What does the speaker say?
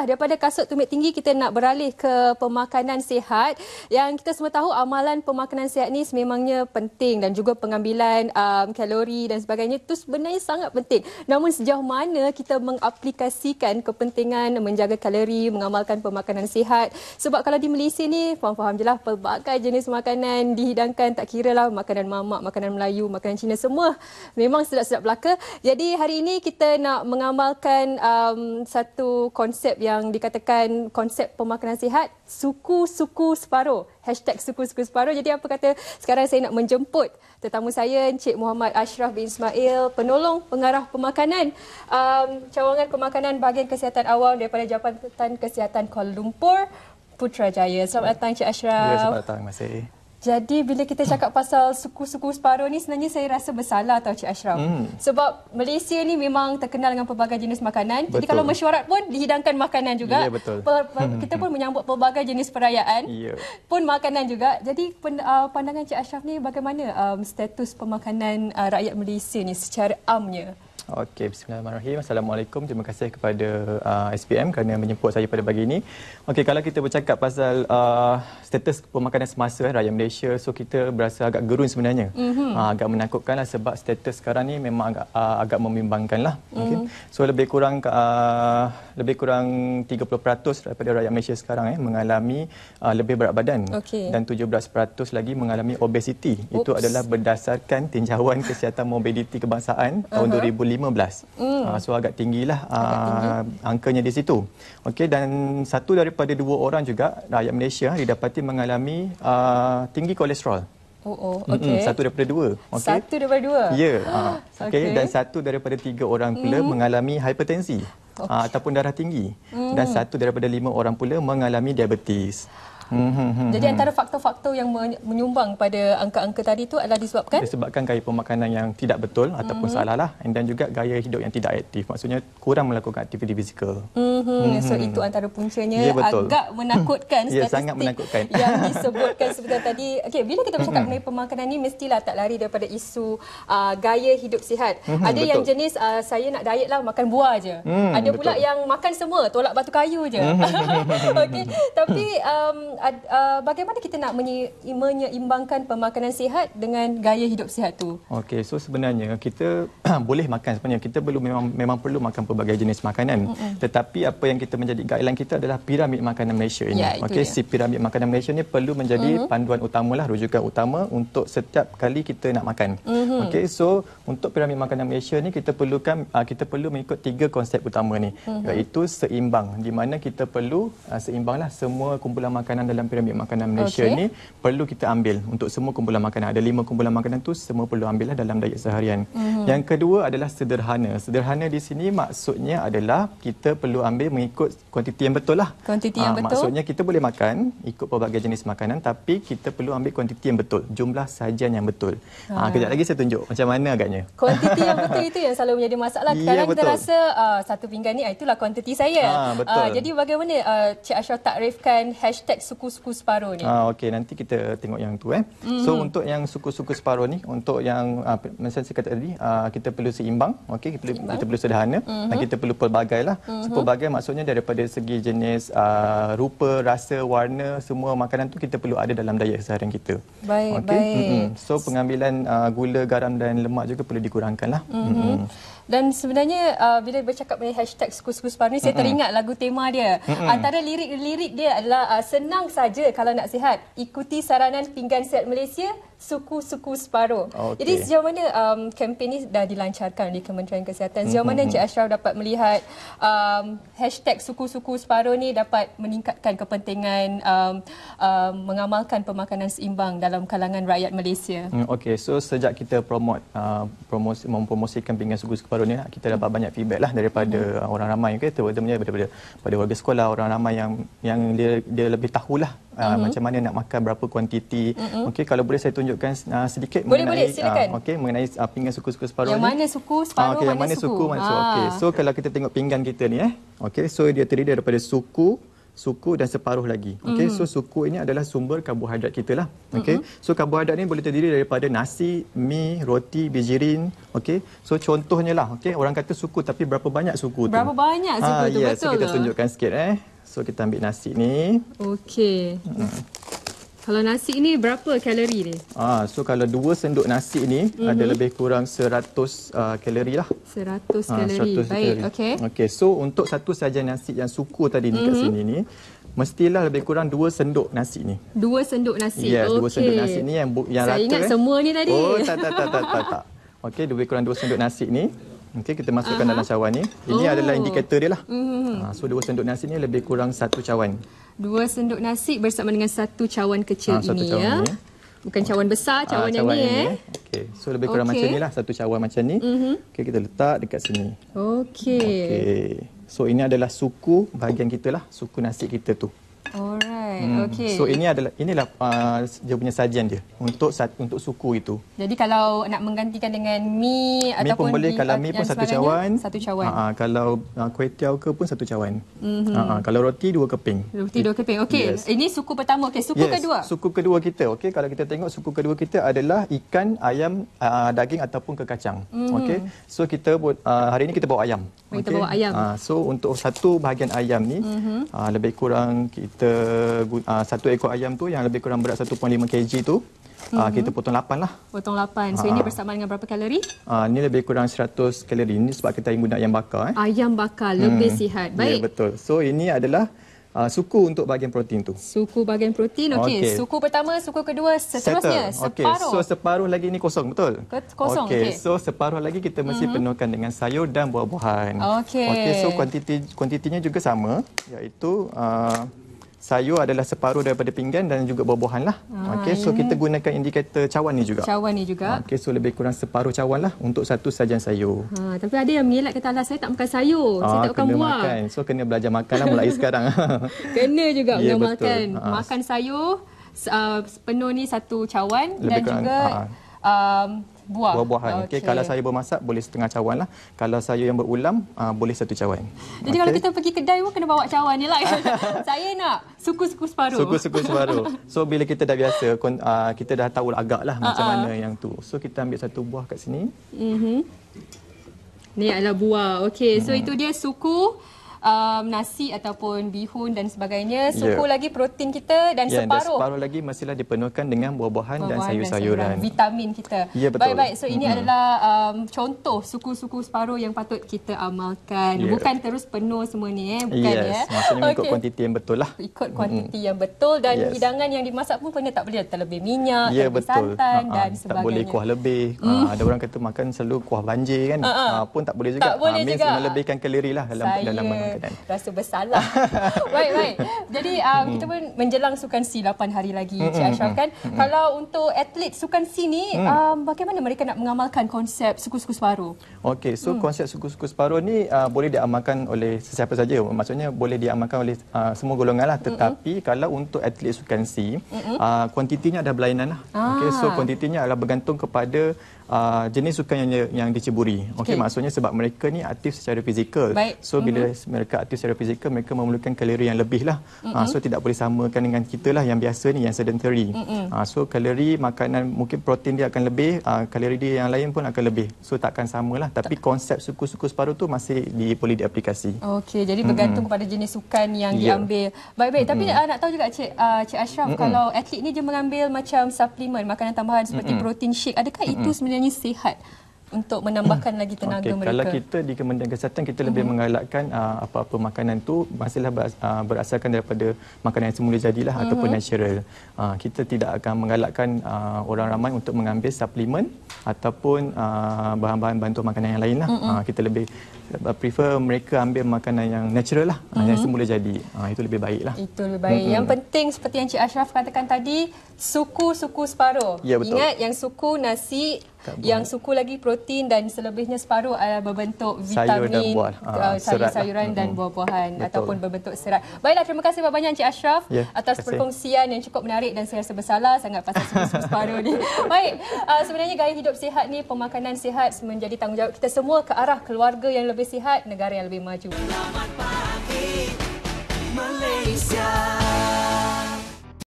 Baiklah, daripada kasut tumit tinggi kita nak beralih ke pemakanan sihat. Yang kita semua tahu amalan pemakanan sihat ni memangnya penting dan juga pengambilan um, kalori dan sebagainya itu sebenarnya sangat penting. Namun sejauh mana kita mengaplikasikan kepentingan menjaga kalori, mengamalkan pemakanan sihat. Sebab kalau di Malaysia ni, faham-faham je lah pelbagai jenis makanan dihidangkan tak kira lah makanan mamak, makanan Melayu, makanan Cina semua memang sedap-sedap belaka. Jadi hari ini kita nak mengamalkan um, satu konsep yang yang dikatakan konsep pemakanan sihat suku-suku separuh. Hashtag suku-suku separuh. Jadi apa kata sekarang saya nak menjemput tetamu saya Encik Muhammad Ashraf bin Ismail, penolong pengarah pemakanan um, cawangan pemakanan bahagian kesihatan awam daripada Jabatan Kesihatan Kuala Lumpur. Putrajaya. Selamat datang Encik Ashraf. Ya, selamat datang. Masih. Jadi bila kita cakap pasal suku-suku separuh ni sebenarnya saya rasa bersalah tau Cik Ashraf. Hmm. Sebab Malaysia ni memang terkenal dengan pelbagai jenis makanan. Betul. Jadi kalau mesyuarat pun dihidangkan makanan juga. yeah, betul. per, kita pun menyambut pelbagai jenis perayaan yeah. pun makanan juga. Jadi pen, uh, pandangan Cik Ashraf ni bagaimana um, status pemakanan uh, rakyat Malaysia ni secara amnya? Okey, bismillahirrahmanirrahim. Assalamualaikum. Terima kasih kepada uh, SPM kerana menjemput saya pada pagi ini. Okey, kalau kita bercakap pasal uh, status pemakanan semasa eh, rakyat Malaysia, so kita berasa agak gerun sebenarnya. Mm-hmm. Uh, agak menakutkan lah sebab status sekarang ni memang agak, uh, agak membimbangkan lah. Mm-hmm. So, lebih kurang uh, lebih kurang 30% daripada rakyat Malaysia sekarang eh, mengalami uh, lebih berat badan. Okay. Dan 17% lagi mengalami obesiti. Oops. Itu adalah berdasarkan tinjauan kesihatan mobiliti kebangsaan uh-huh. tahun 2005 15. Mm. Uh, so agak tinggilah uh, tinggi. Ah, angkanya di situ. Okey dan satu daripada dua orang juga rakyat Malaysia didapati mengalami uh, tinggi kolesterol. Oh, oh, okay. Satu daripada dua. Okay. Satu daripada dua? Ya. Yeah. Uh, ah, okay. okay. Dan satu daripada tiga orang pula mm. mengalami hipertensi okay. uh, ataupun darah tinggi. Mm. Dan satu daripada lima orang pula mengalami diabetes hmm Jadi antara faktor-faktor yang menyumbang pada angka-angka tadi itu adalah disebabkan disebabkan gaya pemakanan yang tidak betul ataupun hmm salah lah dan juga gaya hidup yang tidak aktif. Maksudnya kurang melakukan aktiviti fizikal. hmm hmm So mm-hmm. itu antara puncanya yeah, ya, agak menakutkan ya, statistik sangat menakutkan. yang disebutkan sebentar tadi. Okay, bila kita bercakap mm-hmm. mengenai pemakanan ini mestilah tak lari daripada isu uh, gaya hidup sihat. hmm Ada betul. yang jenis uh, saya nak diet lah makan buah aja. Mm, ada pula betul. yang makan semua tolak batu kayu je. Mm-hmm. Okey, tapi um, uh, bagaimana kita nak menyeimbangkan pemakanan sihat dengan gaya hidup sihat tu? Okey, so sebenarnya kita boleh makan sebenarnya kita perlu memang memang perlu makan pelbagai jenis makanan. Mm-mm. Tetapi apa yang kita menjadi guideline kita adalah piramid makanan Malaysia ini. Ya, Okey, si piramid makanan Malaysia ni perlu menjadi mm-hmm. panduan utamalah rujukan utama untuk setiap kali kita nak makan. Mm-hmm. Okey, so untuk piramid makanan Malaysia ni kita perlukan uh, kita perlu mengikut tiga konsep utama ni mm-hmm. iaitu seimbang di mana kita perlu uh, seimbanglah semua kumpulan makanan dalam piramid makanan Malaysia okay. ni perlu kita ambil untuk semua kumpulan makanan. Ada lima kumpulan makanan tu semua perlu ambillah dalam diet seharian. Mm-hmm. Yang kedua adalah sederhana. Sederhana di sini maksudnya adalah kita perlu ambil mengikut kuantiti yang betul lah. Kuantiti ah, yang betul. Maksudnya kita boleh makan ikut pelbagai jenis makanan tapi kita perlu ambil kuantiti yang betul. Jumlah sajian yang betul. Ha. kejap lagi saya tunjuk macam mana agaknya. Kuantiti yang betul itu yang selalu menjadi masalah. Sekarang ya, kita rasa uh, satu pinggan ni itulah kuantiti saya. Ha, betul. Uh, jadi bagaimana uh, Cik Ashraf takrifkan hashtag suku-suku separuh ni? Ah, okey, nanti kita tengok yang tu eh. Mm-hmm. So untuk yang suku-suku separuh ni, untuk yang uh, macam saya kata tadi, uh, kita perlu seimbang, okay? kita, kita perlu sederhana mm-hmm. dan mhm. kita perlu pelbagai lah. Mm-hmm. Pelbagai maksudnya daripada segi jenis uh, rupa, rasa, warna, semua makanan tu kita perlu ada dalam daya keseharian kita. Baik, okay? baik. Mm-hmm. So pengambilan uh, gula, garam dan lemak juga perlu dikurangkan lah. Mm-hmm. Mm-hmm. Dan sebenarnya uh, bila bercakap mengenai hashtag skus-skus parmi, saya teringat lagu tema dia. Mm-mm. Antara lirik-lirik dia adalah uh, senang saja kalau nak sihat. Ikuti saranan pinggan sihat Malaysia, suku-suku separuh. Okay. Ah, Jadi sejauh mana um, kempen ini dah dilancarkan di Kementerian Kesihatan? Sejauh mana Encik mm-hmm. Ashraf dapat melihat um, hashtag suku-suku separuh ni dapat meningkatkan kepentingan um, um, mengamalkan pemakanan seimbang dalam kalangan rakyat Malaysia? Mm, okey, so sejak kita promote, uh, promosi, mempromosikan pinggan suku separuh ni, kita dapat hmm. banyak feedback lah daripada hmm. orang ramai. Okay? Terutamanya daripada, daripada warga sekolah, orang ramai yang yang dia, dia lebih tahulah Ah, mm-hmm. macam mana nak makan berapa kuantiti mm-hmm. okey kalau boleh saya tunjukkan uh, sedikit boleh, mengenai Uh, okey mengenai uh, pinggan suku-suku separuh yang ni. mana suku separuh uh, okay, mana, mana suku, suku mana suku ah. okey so kalau kita tengok pinggan kita ni eh okey so dia terdiri daripada suku suku dan separuh lagi okey mm-hmm. so suku ini adalah sumber karbohidrat kita lah mm-hmm. okey mm-hmm. so karbohidrat ni boleh terdiri daripada nasi mi roti bijirin okey so contohnya lah okey orang kata suku tapi berapa banyak suku berapa tu berapa banyak suku ha, tu yeah, betul so kita tunjukkan sikit eh So kita ambil nasi ni. Okey. Hmm. Kalau nasi ni berapa kalori ni? Ah, so kalau dua sendok nasi ni mm-hmm. ada mhm. lebih kurang 100 uh, ah, kalori lah. 100 ah, kalori. 100 Baik, kalori. okay. Okay, so untuk satu sajian nasi yang suku tadi ni mm-hmm. kat mhm. sini ni, Mestilah lebih kurang dua sendok nasi ni. Dua sendok nasi? Ya, yes, okay. dua sendok nasi ni yang, yang Saya rata. Saya ingat eh. semua ni tadi. Oh, tak, tak, tak, tak, tak. tak. Okey, lebih kurang dua sendok nasi ni. Okay, kita masukkan uh dalam cawan ni. Ini oh. adalah indikator dia lah. Uh-huh. So, dua sendok nasi ni lebih kurang satu cawan. Dua sendok nasi bersama dengan satu cawan kecil ha, satu ini cawan ya. Ni. Bukan cawan ah, besar, cawan, ha, cawan yang ni eh. Okey, so lebih kurang okay. macam ni lah. Satu cawan macam ni. Uh-huh. Okey, kita letak dekat sini. Okay. Okey. So, ini adalah suku bahagian kita lah. Suku nasi kita tu. Hmm. Okay. So ini adalah inilah uh, dia punya sajian dia untuk untuk suku itu. Jadi kalau nak menggantikan dengan mi ataupun mi pun boleh kalau mi pun satu cawan. Satu cawan. Ha, ha kalau uh, tiao ke pun satu cawan. Mm-hmm. Ha, kalau roti dua keping. Roti dua keping. Okey. Yes. Ini suku pertama. Okey, suku yes. kedua. Suku kedua kita. Okey, kalau kita tengok suku kedua kita adalah ikan, ayam, uh, daging ataupun kekacang. Mm-hmm. Okey. So kita buat uh, hari ini kita bawa ayam. Kita bawa ayam. Uh, so untuk satu bahagian ayam ni mm-hmm. uh, lebih kurang kita uh, satu ekor ayam tu yang lebih kurang berat 1.5 kg tu Uh, mm-hmm. Kita potong 8 lah. Potong 8. So uh, ini bersama dengan berapa kalori? Uh, ini lebih kurang 100 kalori. Ini sebab kita ingin guna ayam bakar. Eh. Ayam bakar. Lebih hmm. sihat. Ya, Baik. Yeah, betul. So ini adalah uh, suku untuk bahagian protein tu. Suku bahagian protein. Okey. Okay. Suku pertama, suku kedua, seterusnya. Okay. Separuh. So separuh lagi ini kosong betul? Kosong. Okey. Okay. So separuh lagi kita mesti mm-hmm. penuhkan dengan sayur dan buah-buahan. Okey. Okay. So kuantiti, kuantitinya juga sama. Iaitu... Uh, sayur adalah separuh daripada pinggan dan juga buah-buahan lah. Ah, okay, so ya. kita gunakan indikator cawan ni juga. Cawan ni juga. Okay, so lebih kurang separuh cawan lah untuk satu sajian sayur. Ha, tapi ada yang mengelak kata Allah saya tak makan sayur. Ah, saya tak kena makan buah. So kena belajar makan lah mulai sekarang. kena juga yeah, kena makan. Ha. Makan sayur uh, ah, penuh ni satu cawan lebih dan kurang, juga... Ha. Um, buah. buah-buahan. Okay. Okay. Kalau saya bermasak, boleh setengah cawan. lah. Kalau saya yang berulam, uh, boleh satu cawan. Jadi okay. kalau kita pergi kedai pun kena bawa cawan ni lah. saya nak suku-suku separuh. Suku-suku separuh. So, bila kita dah biasa, uh, kita dah tahu agak lah uh-uh. macam ah, mana yang tu. So, kita ambil satu buah kat sini. Mm-hmm. Ni adalah buah. Okay, so hmm. itu dia suku um, nasi ataupun bihun dan sebagainya. Ya. Suku yeah. lagi protein kita dan yeah, separuh. Dan separuh lagi masihlah dipenuhkan dengan buah-buahan dan sayur-sayuran. Dan vitamin kita. Ya, Baik-baik. so, ini mm-hmm. adalah um, contoh suku-suku separuh yang patut kita amalkan. Yeah. Bukan terus penuh semua ni. Eh. Bukan, yes. Eh. Maksudnya okay. ikut kuantiti yang betul lah. Ikut kuantiti mm-hmm. yang betul dan yes. hidangan yang dimasak pun kena tak boleh terlebih minyak, yeah, terlebih betul. santan Ha-ha. dan sebagainya. Tak boleh kuah lebih. Ha, mm. Ha, ada orang kata makan selalu kuah banjir kan. Ha-ha. Ha, pun tak boleh juga. Tak boleh ha, juga. Melebihkan keliri lah dalam, dalam menu. rasa bersalah. baik, baik. Jadi um, kita pun menjelang Sukan C 8 hari lagi, hmm, Cik hmm, Ashraf kan. Kalau untuk atlet Sukan C ni, um, bagaimana mereka nak mengamalkan konsep suku-suku separuh? Okey, so hmm. konsep suku-suku separuh ni uh, boleh diamalkan oleh sesiapa saja. Maksudnya boleh diamalkan oleh uh, semua golongan lah. Tetapi mm kalau untuk atlet Sukan C, uh, kuantitinya ada berlainan lah. Ah. Okay, so kuantitinya adalah bergantung kepada uh, jenis sukan yang yang diceburi. Okey okay. maksudnya sebab mereka ni aktif secara fizikal. Baik. So bila mm-hmm. mereka aktif secara fizikal mereka memerlukan kalori yang lebih lah. Ah, mm-hmm. Uh, so tidak boleh samakan dengan kita lah yang biasa ni yang sedentary. Mm-hmm. Uh, so kalori makanan mungkin protein dia akan lebih, uh, kalori dia yang lain pun akan lebih. So takkan samalah tapi tak. konsep suku-suku separuh tu masih di boleh diaplikasi. Okey jadi bergantung mm-hmm. kepada jenis sukan yang yeah. diambil. Baik baik mm-hmm. tapi uh, nak tahu juga Cik uh, Cik Ashraf mm-hmm. kalau atlet ni dia mengambil macam suplemen makanan tambahan seperti mm-hmm. protein shake adakah mm-hmm. itu sebenarnya sebenarnya sihat untuk menambahkan hmm. lagi tenaga okay. mereka. Kalau kita di Kementerian Kesihatan kita lebih mm-hmm. menggalakkan uh, ah, apa-apa makanan tu masihlah beras, uh, ah, berasaskan daripada makanan yang semula jadilah mm-hmm. ataupun natural. Uh, kita tidak akan menggalakkan uh, orang ramai untuk mengambil suplemen ataupun uh, bahan-bahan bantuan makanan yang lainlah. Mm-hmm. Uh, kita lebih prefer mereka ambil makanan yang natural lah mm-hmm. yang mhm. semula jadi. Uh, itu lebih baiklah. Itu lebih baik. Mm-hmm. Yang penting seperti yang Cik Ashraf katakan tadi suku-suku separuh. Ya, Ingat yang suku nasi yang suku lagi protein dan selebihnya separuh adalah uh, berbentuk vitamin uh, ah, lah. sayur-sayuran dan hmm. buah-buahan ataupun berbentuk serat. Baiklah terima kasih banyak Encik Ashraf yeah, atas kasih. perkongsian yang cukup menarik dan saya rasa bersalah sangat pasal suku separuh ni. Baik, uh, sebenarnya gaya hidup sihat ni pemakanan sihat menjadi tanggungjawab kita semua ke arah keluarga yang lebih sihat, negara yang lebih maju. Selamat pagi Malaysia.